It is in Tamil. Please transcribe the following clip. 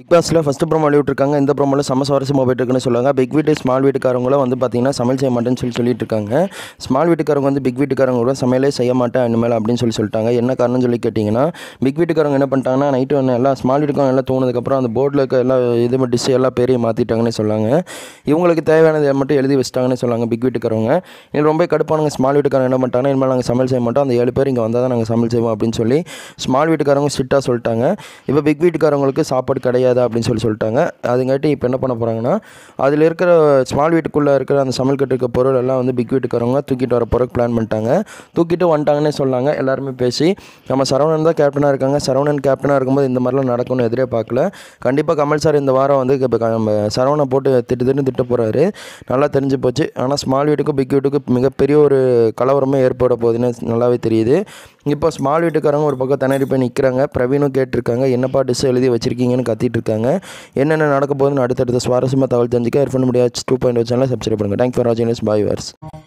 பிக் பாஸில் ஃபஸ்ட்டு ப்ரோமோ விட்டுருக்காங்க இந்த ப்ரோமோவில் செம்ம சுவாரஸ்யமாக இருக்குன்னு சொல்லுவாங்க பிக் வீட்டு ஸ்மால் வீட்டுக்காரங்களும் வந்து பார்த்தீங்கன்னா சமையல் செய்ய மாட்டேன்னு சொல்லி சொல்லிட்டு இருக்காங்க ஸ்மால் வீட்டுக்காரங்க வந்து பிக் வீட்டுக்காரங்க கூட சமையலே செய்ய மாட்டேன் இனிமேல் அப்படின்னு சொல்லி சொல்லிட்டாங்க என்ன காரணம் சொல்லி கேட்டிங்கன்னா பிக் வீட்டுக்காரங்க என்ன பண்ணிட்டாங்கன்னா நைட்டு ஒன்று எல்லாம் ஸ்மால் வீட்டுக்காரங்க எல்லாம் தோணுதுக்கப்புறம் அந்த போர்டில் இருக்க எல்லா இது டிஷ் எல்லா பேரையும் மாற்றிட்டாங்கன்னு சொல்லுவாங்க இவங்களுக்கு தேவையானதை மட்டும் எழுதி வச்சிட்டாங்கன்னு சொல்லுவாங்க பிக் வீட்டுக்காரவங்க இதில் ரொம்ப கடுப்பானுங்க ஸ்மால் வீட்டுக்காரங்க என்ன பண்ணிட்டாங்கன்னா இனிமேல் நாங்கள் சமையல் செய்ய மாட்டோம் அந்த ஏழு பேர் இங்கே வந்தால் தான் நாங்கள் சமையல் செய்வோம் அப்படின்னு சொல்லி ஸ்மால் வீட்டுக்காரங்க ஸ்ட்ரிக்டாக சொல்லிட்டாங்க இப்போ பிக் வீட்டுக்காரங்களுக்கு சாப்பாடு கிடையாது முடியாது அப்படின்னு சொல்லி சொல்லிட்டாங்க அதுங்காட்டி இப்போ என்ன பண்ண போகிறாங்கன்னா அதில் இருக்கிற ஸ்மால் வீட்டுக்குள்ளே இருக்கிற அந்த சமையல் கட்டு இருக்க பொருள் எல்லாம் வந்து பிக் வீட்டுக்காரவங்க தூக்கிட்டு வர போகிறக்கு பிளான் பண்ணிட்டாங்க தூக்கிட்டு வந்துட்டாங்கன்னே சொன்னாங்க எல்லாருமே பேசி நம்ம சரவணன் தான் கேப்டனாக இருக்காங்க சரவணன் கேப்டனாக இருக்கும்போது இந்த மாதிரிலாம் நடக்கும்னு எதிரே பார்க்கல கண்டிப்பாக கமல் சார் இந்த வாரம் வந்து இப்போ நம்ம சரவணை போட்டு திட்டு திட்டு திட்ட போகிறாரு நல்லா தெரிஞ்சு போச்சு ஆனால் ஸ்மால் வீட்டுக்கும் பிக் வீட்டுக்கும் மிகப்பெரிய ஒரு கலவரமே ஏற்பட போகுதுன்னு நல்லாவே தெரியுது இப்போ ஸ்மால் வீட்டுக்காரங்க ஒரு பக்கம் தனியார் போய் நிற்கிறாங்க பிரவீனும் கேட்டிருக்காங்க என்னப்பா டிஸ் எழுதி வச்சுருக்கீங்கன்னு கத்திட்டு இருக்காங்க என்னென்ன நடக்க போகுதுன்னு அடுத்தடுத்த சுவாரஸ்யமாக தகவல் தெரிஞ்சுக்க ஏர் பண்ண முடியாது டூ பாயிண்ட் ஒரு சேனலில் சப்ஸ்கிரைப் பண்ணுங்கள் தேங்க் ஃபார் வாட்சிங் பாய் வர்ஸ்